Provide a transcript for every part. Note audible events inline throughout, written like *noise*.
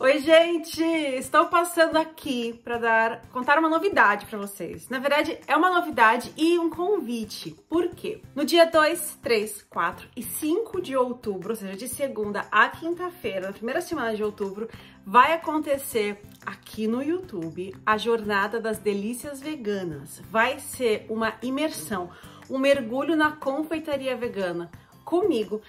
Oi, gente! Estou passando aqui para dar contar uma novidade para vocês. Na verdade, é uma novidade e um convite. Por quê? No dia 2, 3, 4 e 5 de outubro, ou seja, de segunda a quinta-feira, na primeira semana de outubro, vai acontecer aqui no YouTube a Jornada das Delícias Veganas. Vai ser uma imersão, um mergulho na confeitaria vegana comigo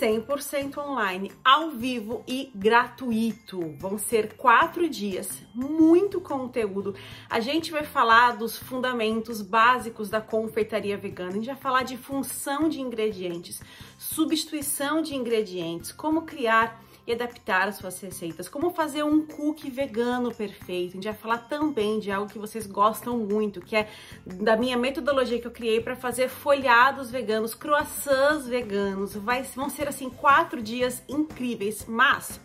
100% online, ao vivo e gratuito. Vão ser quatro dias, muito conteúdo. A gente vai falar dos fundamentos básicos da confeitaria vegana, a gente vai falar de função de ingredientes, substituição de ingredientes, como criar e adaptar suas receitas. Como fazer um cookie vegano perfeito. A gente vai falar também de algo que vocês gostam muito, que é da minha metodologia que eu criei para fazer folhados veganos, croissants veganos. Vai, vão ser assim quatro dias incríveis, mas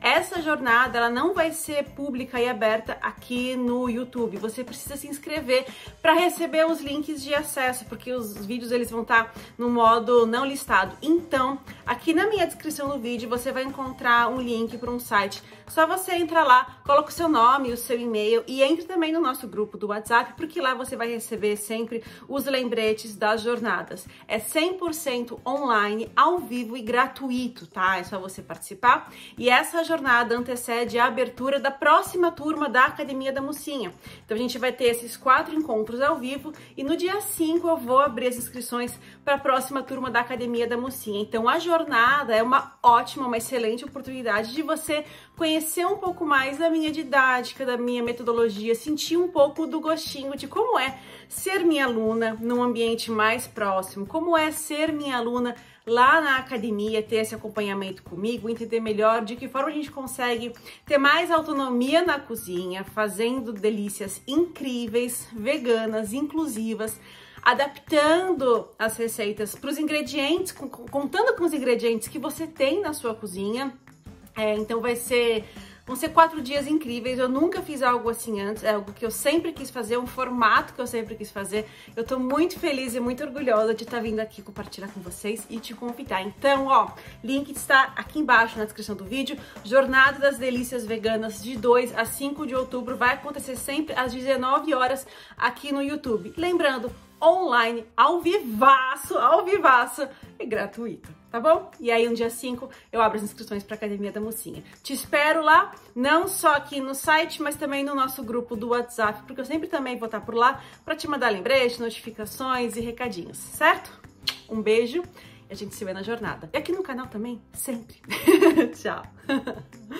essa jornada ela não vai ser pública e aberta aqui no YouTube. Você precisa se inscrever para receber os links de acesso, porque os vídeos eles vão estar tá no modo não listado. Então, aqui na minha descrição do vídeo você vai encontrar um link para um site. Só você entra lá, coloca o seu nome, o seu e-mail e entre também no nosso grupo do WhatsApp, porque lá você vai receber sempre os lembretes das jornadas. É 100% online, ao vivo e gratuito, tá? É só você participar. E essa essa jornada antecede a abertura da próxima turma da Academia da Mocinha. Então a gente vai ter esses quatro encontros ao vivo e no dia 5 eu vou abrir as inscrições para a próxima turma da Academia da Mocinha. Então a jornada é uma ótima, uma excelente oportunidade de você conhecer um pouco mais da minha didática, da minha metodologia, sentir um pouco do gostinho de como é ser minha aluna num ambiente mais próximo, como é ser minha aluna lá na academia, ter esse acompanhamento comigo, entender melhor de que forma a gente consegue ter mais autonomia na cozinha, fazendo delícias incríveis, veganas, inclusivas, adaptando as receitas para os ingredientes, contando com os ingredientes que você tem na sua cozinha. É, então vai ser Vão ser quatro dias incríveis, eu nunca fiz algo assim antes, é algo que eu sempre quis fazer, é um formato que eu sempre quis fazer. Eu tô muito feliz e muito orgulhosa de estar tá vindo aqui compartilhar com vocês e te convidar. Então, ó, link está aqui embaixo na descrição do vídeo. Jornada das Delícias Veganas de 2 a 5 de outubro vai acontecer sempre às 19 horas aqui no YouTube. Lembrando, online, ao vivaço, ao vivaço e gratuito tá bom? E aí, um dia 5, eu abro as inscrições para Academia da Mocinha. Te espero lá, não só aqui no site, mas também no nosso grupo do WhatsApp, porque eu sempre também vou estar por lá para te mandar lembretes, notificações e recadinhos, certo? Um beijo e a gente se vê na jornada. E aqui no canal também, sempre. *laughs* Tchau! *laughs*